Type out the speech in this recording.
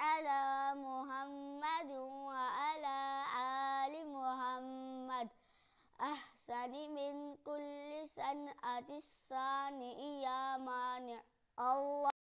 على محمد وعلى آل محمد أحسن من كل سنة الثانية مانع الله